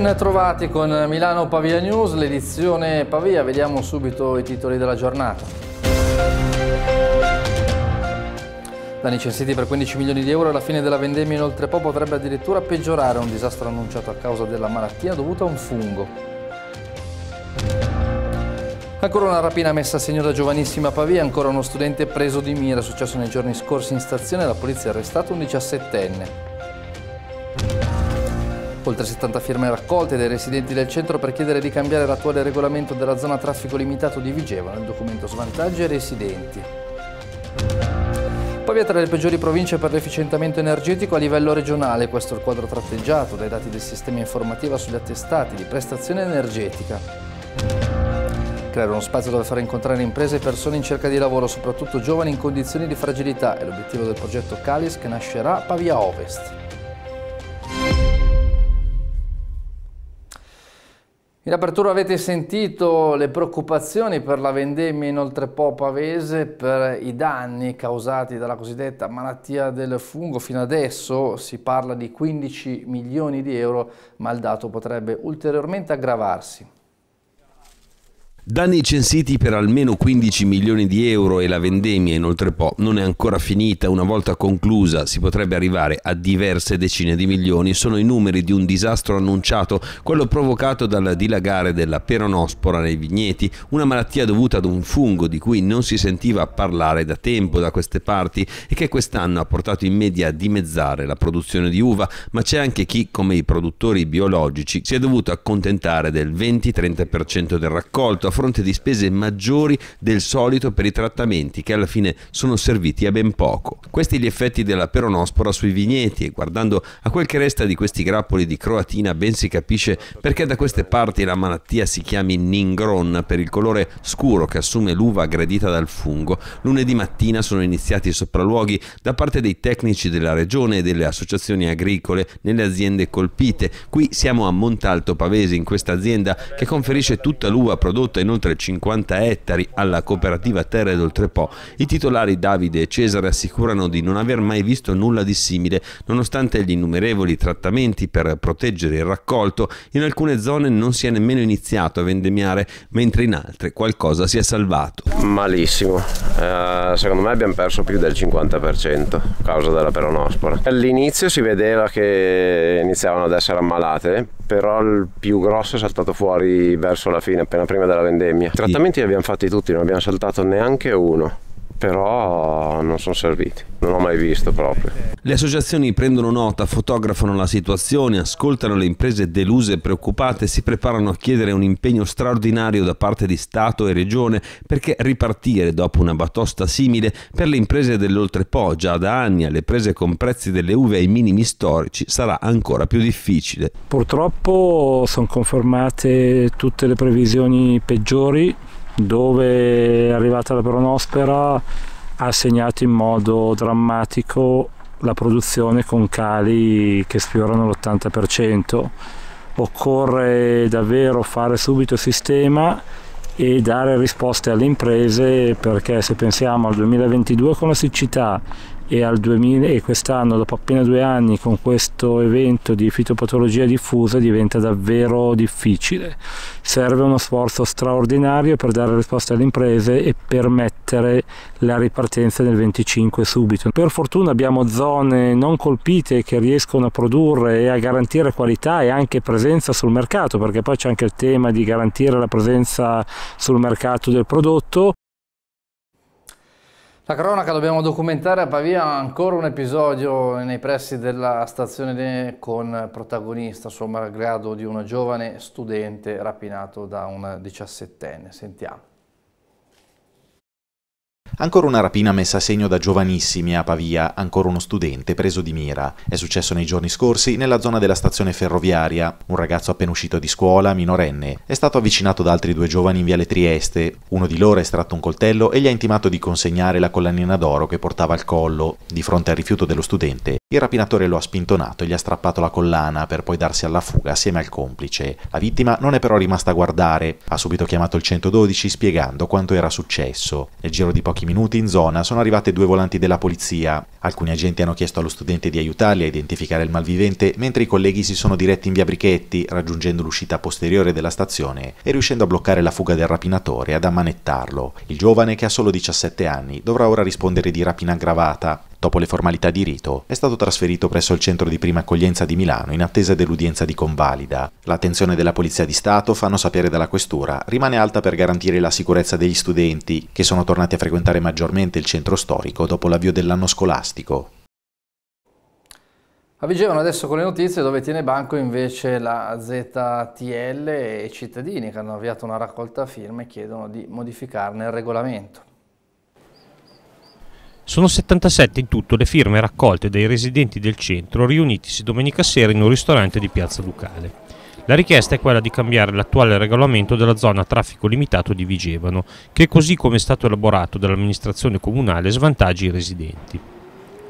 ben trovati con Milano Pavia News, l'edizione Pavia. Vediamo subito i titoli della giornata. Danni censiti per 15 milioni di euro alla fine della vendemmia inoltre po' potrebbe addirittura peggiorare un disastro annunciato a causa della malattia dovuta a un fungo. Ancora una rapina messa a segno da giovanissima Pavia, ancora uno studente preso di mira, successo nei giorni scorsi in stazione, la polizia ha arrestato un 17enne. Oltre 70 firme raccolte dai residenti del centro per chiedere di cambiare l'attuale regolamento della zona traffico limitato di Vigevano, il documento svantaggia i residenti. Pavia tra le peggiori province per l'efficientamento energetico a livello regionale, questo è il quadro tratteggiato dai dati del sistema informativo sugli attestati di prestazione energetica. Creare uno spazio dove far incontrare imprese e persone in cerca di lavoro, soprattutto giovani in condizioni di fragilità, è l'obiettivo del progetto Calis che nascerà a Pavia Ovest. In apertura avete sentito le preoccupazioni per la vendemmia inoltre po' pavese per i danni causati dalla cosiddetta malattia del fungo. Fino adesso si parla di 15 milioni di euro, ma il dato potrebbe ulteriormente aggravarsi. Danni censiti per almeno 15 milioni di euro e la vendemmia inoltre po non è ancora finita, una volta conclusa si potrebbe arrivare a diverse decine di milioni, sono i numeri di un disastro annunciato, quello provocato dal dilagare della peronospora nei vigneti, una malattia dovuta ad un fungo di cui non si sentiva parlare da tempo da queste parti e che quest'anno ha portato in media a dimezzare la produzione di uva, ma c'è anche chi, come i produttori biologici, si è dovuto accontentare del 20-30% del raccolto fronte di spese maggiori del solito per i trattamenti che alla fine sono serviti a ben poco. Questi gli effetti della peronospora sui vigneti e guardando a quel che resta di questi grappoli di croatina ben si capisce perché da queste parti la malattia si chiami ningron per il colore scuro che assume l'uva aggredita dal fungo. Lunedì mattina sono iniziati i sopralluoghi da parte dei tecnici della regione e delle associazioni agricole nelle aziende colpite. Qui siamo a Montalto Pavese in questa azienda che conferisce tutta l'uva prodotta in oltre 50 ettari alla cooperativa Terre d'Oltrepò, i titolari Davide e Cesare assicurano di non aver mai visto nulla di simile, nonostante gli innumerevoli trattamenti per proteggere il raccolto, in alcune zone non si è nemmeno iniziato a vendemmiare, mentre in altre qualcosa si è salvato. Malissimo, eh, secondo me abbiamo perso più del 50% a causa della peronospora. All'inizio si vedeva che iniziavano ad essere ammalate, però il più grosso è saltato fuori verso la fine, appena prima della vendemmia endemia. Trattamenti li abbiamo fatti tutti, non abbiamo saltato neanche uno però non sono serviti, non l'ho mai visto proprio. Le associazioni prendono nota, fotografano la situazione, ascoltano le imprese deluse e preoccupate e si preparano a chiedere un impegno straordinario da parte di Stato e Regione perché ripartire dopo una batosta simile per le imprese dell'oltrepo già da anni alle prese con prezzi delle uve ai minimi storici sarà ancora più difficile. Purtroppo sono confermate tutte le previsioni peggiori dove è arrivata la peronospora ha segnato in modo drammatico la produzione con cali che sfiorano l'80%. Occorre davvero fare subito sistema e dare risposte alle imprese perché se pensiamo al 2022 con la siccità e, 2000, e quest'anno dopo appena due anni con questo evento di fitopatologia diffusa diventa davvero difficile. Serve uno sforzo straordinario per dare risposta alle imprese e permettere la ripartenza nel 25 subito. Per fortuna abbiamo zone non colpite che riescono a produrre e a garantire qualità e anche presenza sul mercato perché poi c'è anche il tema di garantire la presenza sul mercato del prodotto la cronaca dobbiamo documentare a Pavia ancora un episodio nei pressi della stazione con protagonista, suo grado di un giovane studente rapinato da un diciassettenne. Sentiamo. Ancora una rapina messa a segno da giovanissimi a Pavia, ancora uno studente preso di mira. È successo nei giorni scorsi nella zona della stazione ferroviaria. Un ragazzo appena uscito di scuola, minorenne, è stato avvicinato da altri due giovani in Viale Trieste. Uno di loro ha estratto un coltello e gli ha intimato di consegnare la collanina d'oro che portava al collo. Di fronte al rifiuto dello studente, il rapinatore lo ha spintonato e gli ha strappato la collana per poi darsi alla fuga assieme al complice. La vittima non è però rimasta a guardare. Ha subito chiamato il 112 spiegando quanto era successo. Nel giro di pochi pochi minuti in zona sono arrivate due volanti della polizia. Alcuni agenti hanno chiesto allo studente di aiutarli a identificare il malvivente, mentre i colleghi si sono diretti in via Brichetti, raggiungendo l'uscita posteriore della stazione e riuscendo a bloccare la fuga del rapinatore e ad ammanettarlo. Il giovane, che ha solo 17 anni, dovrà ora rispondere di rapina aggravata dopo le formalità di rito, è stato trasferito presso il centro di prima accoglienza di Milano in attesa dell'udienza di convalida. L'attenzione della Polizia di Stato, fanno sapere dalla Questura, rimane alta per garantire la sicurezza degli studenti, che sono tornati a frequentare maggiormente il centro storico dopo l'avvio dell'anno scolastico. Avvigevano adesso con le notizie dove tiene banco invece la ZTL e i cittadini che hanno avviato una raccolta firme chiedono di modificarne il regolamento. Sono 77 in tutto le firme raccolte dai residenti del centro riunitisi domenica sera in un ristorante di Piazza Ducale. La richiesta è quella di cambiare l'attuale regolamento della zona a traffico limitato di Vigevano, che così come è stato elaborato dall'amministrazione comunale svantaggia i residenti.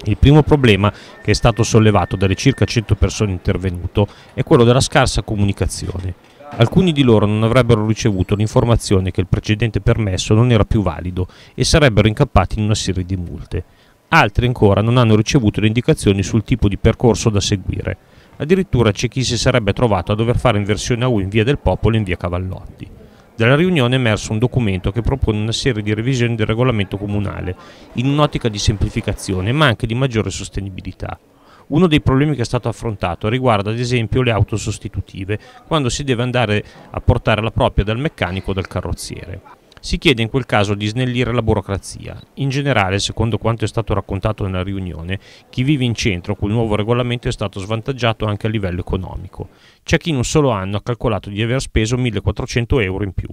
Il primo problema che è stato sollevato dalle circa 100 persone intervenute è quello della scarsa comunicazione. Alcuni di loro non avrebbero ricevuto l'informazione che il precedente permesso non era più valido e sarebbero incappati in una serie di multe. Altri ancora non hanno ricevuto le indicazioni sul tipo di percorso da seguire. Addirittura c'è chi si sarebbe trovato a dover fare inversione a U in via del Popolo e in via Cavallotti. Dalla riunione è emerso un documento che propone una serie di revisioni del regolamento comunale, in un'ottica di semplificazione ma anche di maggiore sostenibilità. Uno dei problemi che è stato affrontato riguarda ad esempio le auto sostitutive, quando si deve andare a portare la propria dal meccanico o dal carrozziere. Si chiede in quel caso di snellire la burocrazia. In generale, secondo quanto è stato raccontato nella riunione, chi vive in centro col nuovo regolamento è stato svantaggiato anche a livello economico. C'è chi in un solo anno ha calcolato di aver speso 1400 euro in più.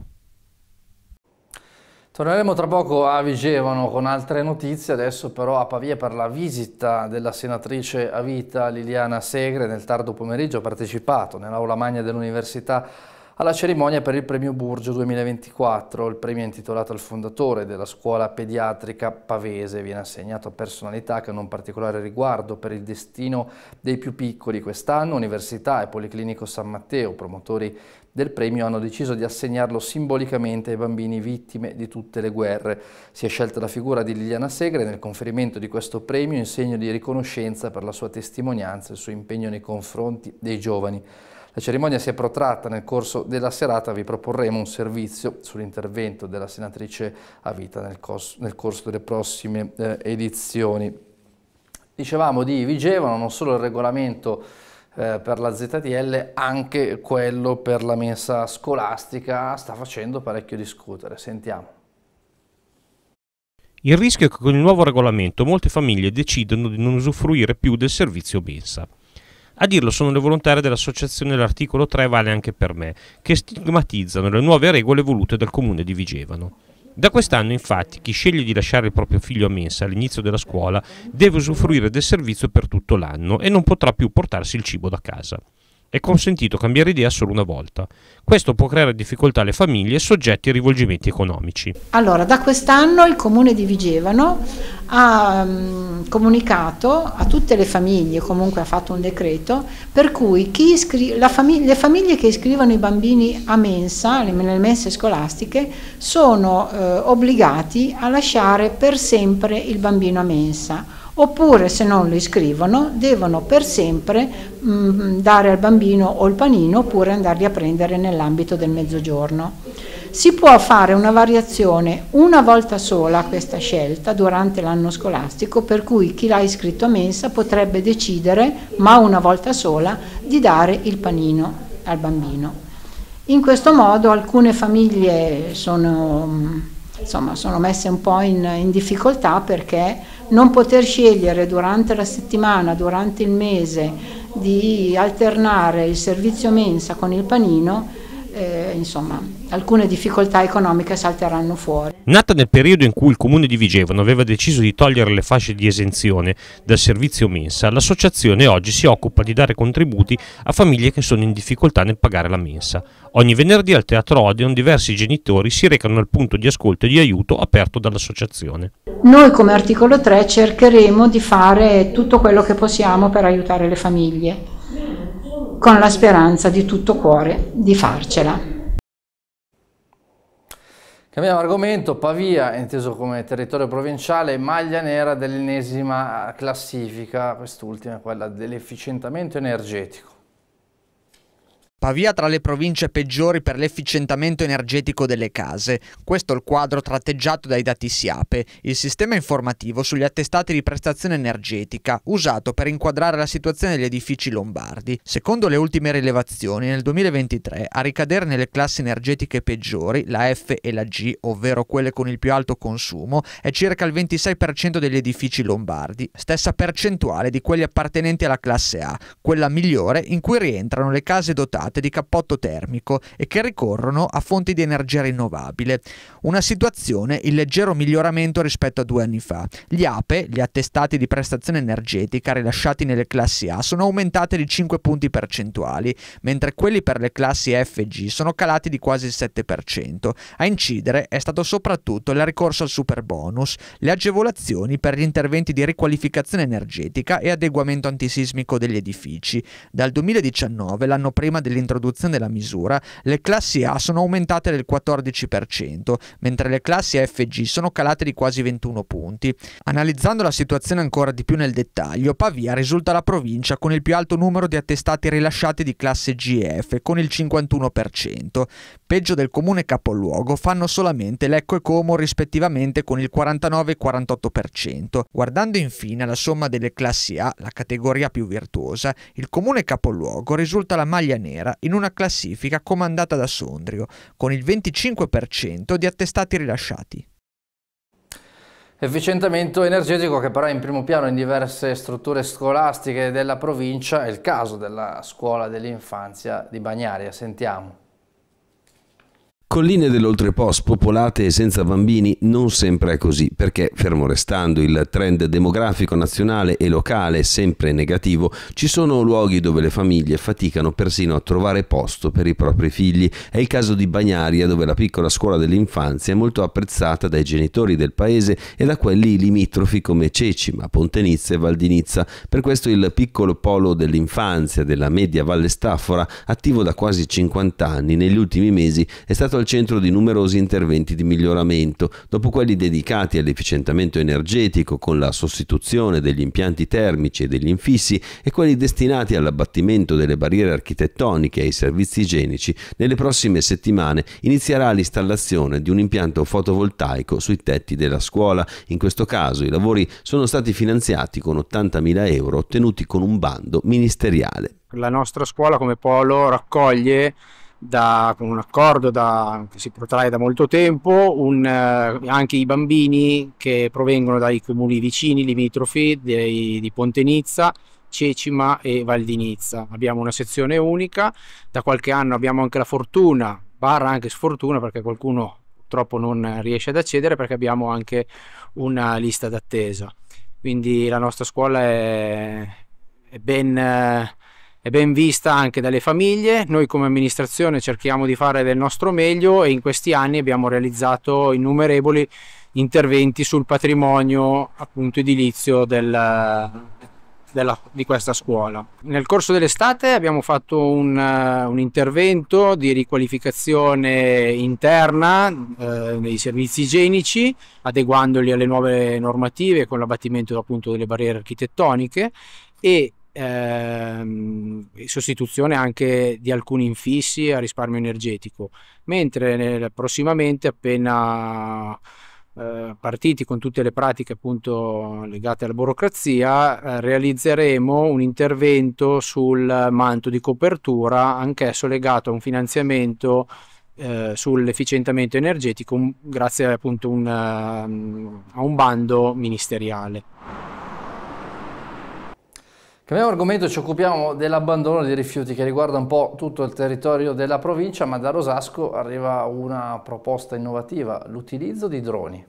Torneremo tra poco a Vigevano con altre notizie, adesso però a Pavia per la visita della senatrice a vita Liliana Segre nel tardo pomeriggio ha partecipato nell'aula magna dell'università alla cerimonia per il premio Burgio 2024, il premio intitolato al fondatore della scuola pediatrica pavese, viene assegnato a personalità che hanno un particolare riguardo per il destino dei più piccoli. Quest'anno Università e Policlinico San Matteo, promotori del premio hanno deciso di assegnarlo simbolicamente ai bambini vittime di tutte le guerre. Si è scelta la figura di Liliana Segre nel conferimento di questo premio in segno di riconoscenza per la sua testimonianza e il suo impegno nei confronti dei giovani. La cerimonia si è protratta nel corso della serata, vi proporremo un servizio sull'intervento della senatrice a vita nel, nel corso delle prossime eh, edizioni. Dicevamo di Vigevano non solo il regolamento eh, per la ZTL, anche quello per la mensa scolastica sta facendo parecchio discutere. Sentiamo. Il rischio è che con il nuovo regolamento molte famiglie decidano di non usufruire più del servizio mensa. A dirlo sono le volontarie dell'associazione L'articolo 3 vale anche per me, che stigmatizzano le nuove regole volute dal comune di Vigevano. Da quest'anno infatti chi sceglie di lasciare il proprio figlio a mensa all'inizio della scuola deve usufruire del servizio per tutto l'anno e non potrà più portarsi il cibo da casa. È consentito cambiare idea solo una volta. Questo può creare difficoltà alle famiglie soggetti a rivolgimenti economici. Allora, da quest'anno il comune di Vigevano ha um, comunicato a tutte le famiglie, comunque ha fatto un decreto, per cui iscri- famig- le famiglie che iscrivono i bambini a mensa, nelle mense scolastiche, sono eh, obbligati a lasciare per sempre il bambino a mensa oppure se non lo iscrivono devono per sempre mh, mm, dare al bambino o il panino oppure andarli a prendere nell'ambito del mezzogiorno. Si può fare una variazione una volta sola a questa scelta durante l'anno scolastico, per cui chi l'ha iscritto a mensa potrebbe decidere, ma una volta sola, di dare il panino al bambino. In questo modo alcune famiglie sono, insomma, sono messe un po' in, in difficoltà perché non poter scegliere durante la settimana, durante il mese, di alternare il servizio mensa con il panino eh, insomma, alcune difficoltà economiche salteranno fuori. Nata nel periodo in cui il comune di Vigevano aveva deciso di togliere le fasce di esenzione dal servizio mensa, l'associazione oggi si occupa di dare contributi a famiglie che sono in difficoltà nel pagare la mensa. Ogni venerdì al Teatro Odeon diversi genitori si recano al punto di ascolto e di aiuto aperto dall'associazione. Noi come articolo 3 cercheremo di fare tutto quello che possiamo per aiutare le famiglie con la speranza di tutto cuore di farcela. Cambiamo argomento, Pavia, inteso come territorio provinciale, maglia nera dell'ennesima classifica, quest'ultima è quella dell'efficientamento energetico. Pavia tra le province peggiori per l'efficientamento energetico delle case. Questo è il quadro tratteggiato dai dati SIAPE, il sistema informativo sugli attestati di prestazione energetica, usato per inquadrare la situazione degli edifici lombardi. Secondo le ultime rilevazioni, nel 2023 a ricadere nelle classi energetiche peggiori, la F e la G, ovvero quelle con il più alto consumo, è circa il 26% degli edifici lombardi, stessa percentuale di quelli appartenenti alla classe A, quella migliore in cui rientrano le case dotate improntate di cappotto termico e che ricorrono a fonti di energia rinnovabile. Una situazione in leggero miglioramento rispetto a due anni fa. Gli APE, gli attestati di prestazione energetica rilasciati nelle classi A, sono aumentati di 5 punti percentuali, mentre quelli per le classi F e G sono calati di quasi il 7%. A incidere è stato soprattutto il ricorso al super bonus, le agevolazioni per gli interventi di riqualificazione energetica e adeguamento antisismico degli edifici. Dal 2019, l'anno prima dell'intervento dall'introduzione della misura, le classi A sono aumentate del 14%, mentre le classi F e G sono calate di quasi 21 punti. Analizzando la situazione ancora di più nel dettaglio, Pavia risulta la provincia con il più alto numero di attestati rilasciati di classe G e F, con il 51%. Peggio del comune capoluogo fanno solamente Lecco e Como rispettivamente con il 49 e 48%. Guardando infine alla somma delle classi A, la categoria più virtuosa, il comune capoluogo risulta la maglia nera Svizzera in una classifica comandata da Sondrio, con il 25% di attestati rilasciati. Efficientamento energetico che però è in primo piano in diverse strutture scolastiche della provincia, è il caso della scuola dell'infanzia di Bagnaria, sentiamo. Colline dell'Oltrepò spopolate e senza bambini non sempre è così, perché, fermo restando il trend demografico nazionale e locale sempre negativo, ci sono luoghi dove le famiglie faticano persino a trovare posto per i propri figli. È il caso di Bagnaria, dove la piccola scuola dell'infanzia è molto apprezzata dai genitori del paese e da quelli limitrofi come Cecima, Pontenizza e Valdinizza. Per questo il piccolo polo dell'infanzia della media Valle Staffora, attivo da quasi 50 anni, negli ultimi mesi è stato al centro di numerosi interventi di miglioramento, dopo quelli dedicati all'efficientamento energetico con la sostituzione degli impianti termici e degli infissi e quelli destinati all'abbattimento delle barriere architettoniche e ai servizi igienici, nelle prossime settimane inizierà l'installazione di un impianto fotovoltaico sui tetti della scuola. In questo caso i lavori sono stati finanziati con 80.000 euro ottenuti con un bando ministeriale. La nostra scuola come polo raccoglie da, con un accordo da, che si protrae da molto tempo, un, eh, anche i bambini che provengono dai comuni vicini, limitrofi, dei, di Pontenizza, Cecima e Valdinizza. Abbiamo una sezione unica, da qualche anno abbiamo anche la fortuna, barra anche sfortuna perché qualcuno purtroppo non riesce ad accedere perché abbiamo anche una lista d'attesa. Quindi la nostra scuola è, è ben... Eh, è ben vista anche dalle famiglie. Noi come amministrazione cerchiamo di fare del nostro meglio e in questi anni abbiamo realizzato innumerevoli interventi sul patrimonio appunto edilizio del, della, di questa scuola. Nel corso dell'estate abbiamo fatto un, un intervento di riqualificazione interna eh, dei servizi igienici, adeguandoli alle nuove normative con l'abbattimento appunto delle barriere architettoniche e ehm, sostituzione anche di alcuni infissi a risparmio energetico, mentre nel, prossimamente appena eh, partiti con tutte le pratiche appunto legate alla burocrazia, eh, realizzeremo un intervento sul manto di copertura, anch'esso legato a un finanziamento eh, sull'efficientamento energetico grazie appunto un, ehm, a un bando ministeriale. Cambiamo argomento, ci occupiamo dell'abbandono dei rifiuti che riguarda un po' tutto il territorio della provincia, ma da Rosasco arriva una proposta innovativa, l'utilizzo di droni.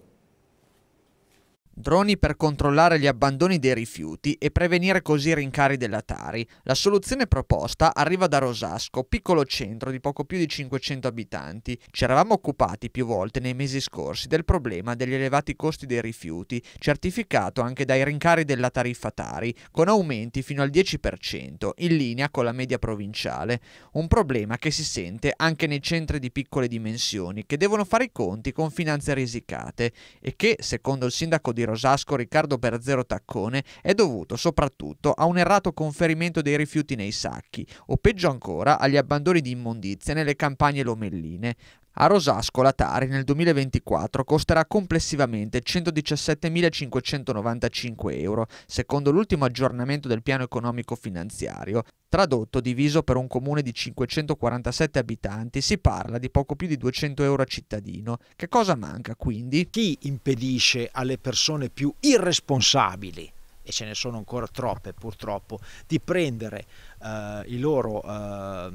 Droni per controllare gli abbandoni dei rifiuti e prevenire così i rincari della Tari. La soluzione proposta arriva da Rosasco, piccolo centro di poco più di 500 abitanti. Ci eravamo occupati più volte nei mesi scorsi del problema degli elevati costi dei rifiuti, certificato anche dai rincari della tariffa Tari, con aumenti fino al 10%, in linea con la media provinciale. Un problema che si sente anche nei centri di piccole dimensioni, che devono fare i conti con finanze risicate e che, secondo il sindaco di Rosasco, Rosasco Riccardo Berzero Taccone è dovuto soprattutto a un errato conferimento dei rifiuti nei sacchi o peggio ancora agli abbandoni di immondizie nelle campagne lomelline. A Rosasco la Tari nel 2024 costerà complessivamente 117.595 euro, secondo l'ultimo aggiornamento del piano economico finanziario. Tradotto, diviso per un comune di 547 abitanti, si parla di poco più di 200 euro a cittadino. Che cosa manca quindi? Chi impedisce alle persone più irresponsabili e ce ne sono ancora troppe purtroppo, di prendere eh, i loro eh,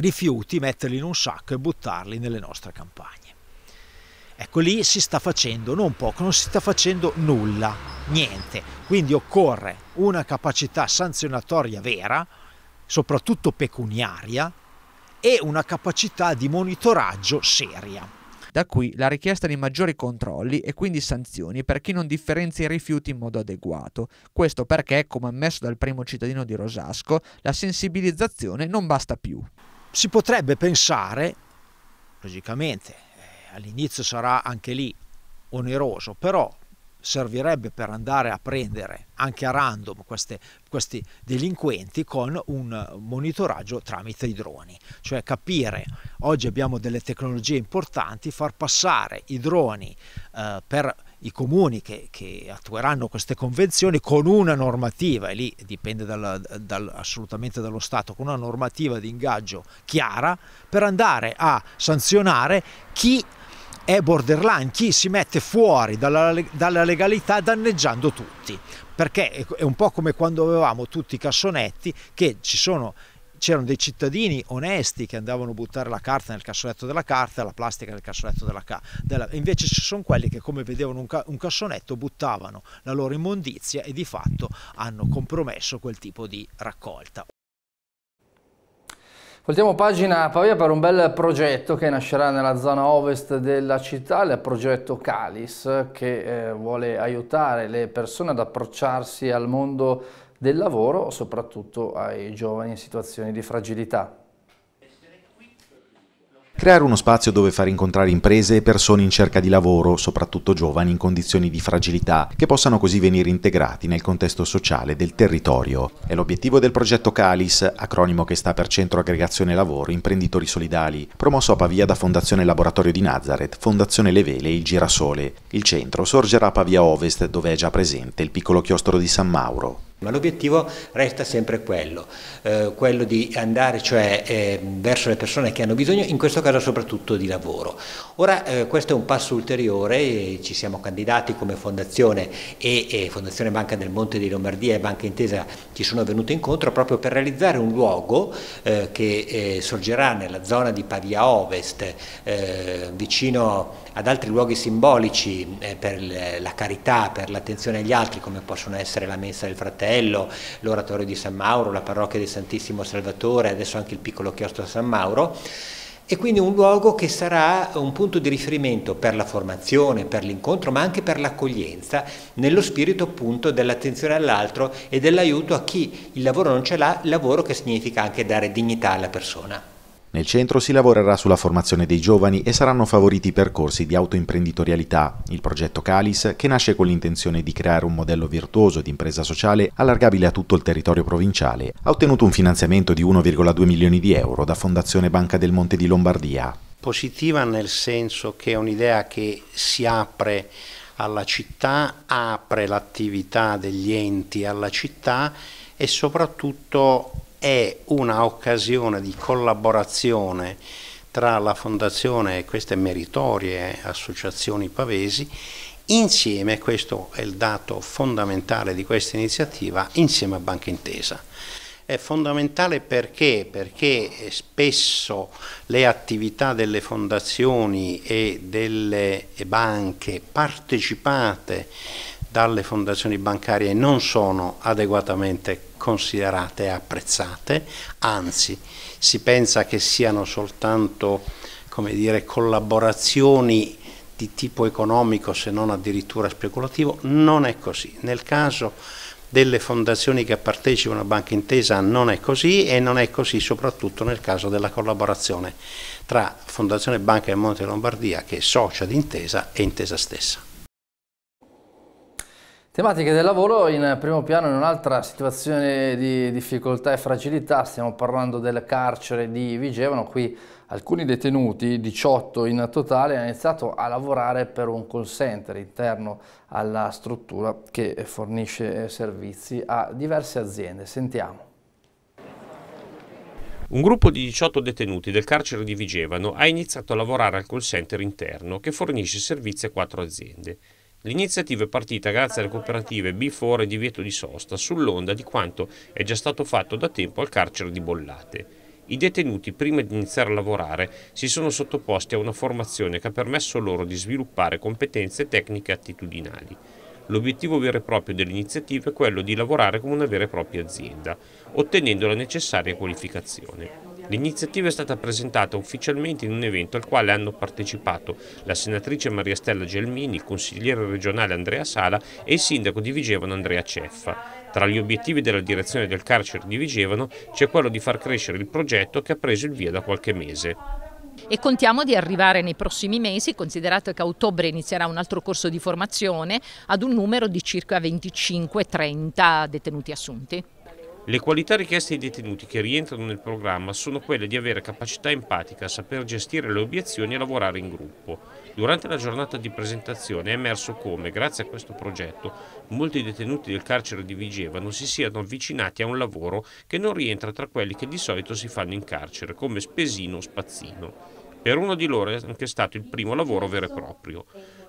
rifiuti, metterli in un sacco e buttarli nelle nostre campagne. Ecco lì si sta facendo non poco, non si sta facendo nulla, niente. Quindi occorre una capacità sanzionatoria vera, soprattutto pecuniaria, e una capacità di monitoraggio seria. Da qui la richiesta di maggiori controlli e quindi sanzioni per chi non differenzia i rifiuti in modo adeguato. Questo perché, come ammesso dal primo cittadino di Rosasco, la sensibilizzazione non basta più si potrebbe pensare, logicamente, eh, all'inizio sarà anche lì oneroso, però servirebbe per andare a prendere anche a random queste, questi delinquenti con un monitoraggio tramite i droni, cioè capire, oggi abbiamo delle tecnologie importanti, far passare i droni eh, per i comuni che, che, attueranno queste convenzioni con una normativa, e lì dipende dal, dal, assolutamente dallo Stato, con una normativa di ingaggio chiara per andare a sanzionare chi è borderline, chi si mette fuori dalla, dalla legalità danneggiando tutti. Perché è un po' come quando avevamo tutti i cassonetti che ci sono c'erano dei cittadini onesti che andavano a buttare la carta nel cassonetto della carta la plastica nel cassonetto della carta. Della... Invece ci sono quelli che come vedevano un, ca... un, cassonetto buttavano la loro immondizia e di fatto hanno compromesso quel tipo di raccolta. Voltiamo pagina a Pavia per un bel progetto che nascerà nella zona ovest della città, il progetto Calis, che eh, vuole aiutare le persone ad approcciarsi al mondo del lavoro, soprattutto ai giovani in situazioni di fragilità. Creare uno spazio dove far incontrare imprese e persone in cerca di lavoro, soprattutto giovani in condizioni di fragilità, che possano così venire integrati nel contesto sociale del territorio. È l'obiettivo del progetto CALIS, acronimo che sta per Centro Aggregazione Lavoro Imprenditori Solidali, promosso a Pavia da Fondazione Laboratorio di Nazareth, Fondazione Le Vele e il Girasole. Il centro sorgerà a Pavia Ovest, dove è già presente il piccolo chiostro di San Mauro. Ma l'obiettivo resta sempre quello, eh, quello di andare cioè, eh, verso le persone che hanno bisogno, in questo caso soprattutto di lavoro. Ora eh, questo è un passo ulteriore, ci siamo candidati come Fondazione e, e Fondazione Banca del Monte di Lombardia e Banca Intesa ci sono venuti incontro proprio per realizzare un luogo eh, che eh, sorgerà nella zona di Pavia Ovest, eh, vicino ad altri luoghi simbolici per la carità, per l'attenzione agli altri come possono essere la Messa del fratello, Castello, l'oratorio di San Mauro, la parrocchia del Santissimo Salvatore, adesso anche il piccolo chiostro San Mauro e quindi un luogo che sarà un punto di riferimento per la formazione, per l'incontro, ma anche per l'accoglienza, nello spirito appunto dell'attenzione all'altro e dell'aiuto a chi il lavoro non ce l'ha, lavoro che significa anche dare dignità alla persona. Nel centro si lavorerà sulla formazione dei giovani e saranno favoriti i percorsi di autoimprenditorialità, il progetto Calis, che nasce con l'intenzione di creare un modello virtuoso di impresa sociale allargabile a tutto il territorio provinciale. Ha ottenuto un finanziamento di 1,2 milioni di euro da Fondazione Banca del Monte di Lombardia. Positiva nel senso che è un'idea che si apre alla città, apre l'attività degli enti alla città e soprattutto è un'occasione di collaborazione tra la Fondazione e queste meritorie associazioni pavesi, insieme, questo è il dato fondamentale di questa iniziativa, insieme a Banca Intesa. È fondamentale perché? Perché spesso le attività delle fondazioni e delle banche partecipate dalle fondazioni bancarie non sono adeguatamente considerate e apprezzate, anzi si pensa che siano soltanto dire, collaborazioni di tipo economico se non addirittura speculativo, non è così. Nel caso delle fondazioni che partecipano a Banca Intesa non è così e non è così soprattutto nel caso della collaborazione tra Fondazione Banca del Monte Lombardia che è socia di Intesa e Intesa stessa. Tematiche del lavoro in primo piano in un'altra situazione di difficoltà e fragilità, stiamo parlando del carcere di Vigevano, qui alcuni detenuti, 18 in totale, hanno iniziato a lavorare per un call center interno alla struttura che fornisce eh, servizi a diverse aziende. Sentiamo. Un gruppo di 18 detenuti del carcere di Vigevano ha iniziato a lavorare al call center interno che fornisce servizi a quattro aziende. L'iniziativa è partita grazie alle cooperative B4 e divieto di sosta sull'onda di quanto è già stato fatto da tempo al carcere di Bollate. I detenuti, prima di iniziare a lavorare, si sono sottoposti a una formazione che ha permesso loro di sviluppare competenze tecniche e attitudinali. L'obiettivo vero e proprio dell'iniziativa è quello di lavorare come una vera e propria azienda, ottenendo la necessaria qualificazione. L'iniziativa è stata presentata ufficialmente in un evento al quale hanno partecipato la senatrice Maria Stella Gelmini, il consigliere regionale Andrea Sala e il sindaco di Vigevano Andrea Ceffa. Tra gli obiettivi della direzione del carcere di Vigevano c'è quello di far crescere il progetto che ha preso il via da qualche mese e contiamo di arrivare nei prossimi mesi, considerato che a ottobre inizierà un altro corso di formazione, ad un numero di circa 25-30 detenuti assunti. Le qualità richieste ai detenuti che rientrano nel programma sono quelle di avere capacità empatica, saper gestire le obiezioni e lavorare in gruppo. Durante la giornata di presentazione è emerso come, grazie a questo progetto, molti detenuti del carcere di Vigevano si siano avvicinati a un lavoro che non rientra tra quelli che di solito si fanno in carcere, come spesino o spazzino. Per uno di loro è anche stato il primo lavoro vero e proprio.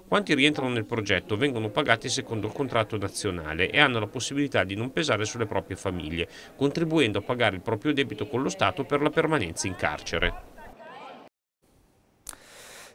Quanti rientrano nel progetto vengono pagati secondo il contratto nazionale e hanno la possibilità di non pesare sulle proprie famiglie, contribuendo a pagare il proprio debito con lo Stato per la permanenza in carcere.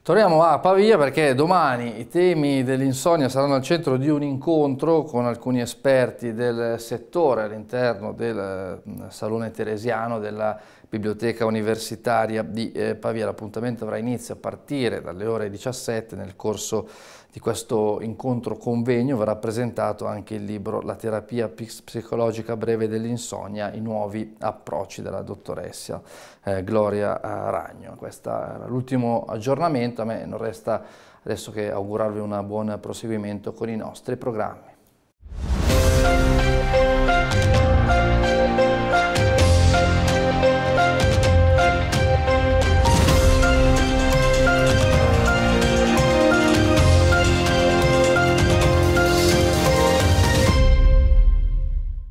Torniamo a Pavia perché domani i temi dell'insonnia saranno al centro di un incontro con alcuni esperti del settore all'interno del mm, Salone Teresiano della Biblioteca Universitaria di eh, Pavia. L'appuntamento avrà inizio a partire dalle ore 17 nel corso di questo incontro convegno verrà presentato anche il libro La terapia psicologica breve dell'insonnia, i nuovi approcci della dottoressa eh, Gloria eh, Ragno. Questo era l'ultimo aggiornamento, a me non resta adesso che augurarvi un buon proseguimento con i nostri programmi.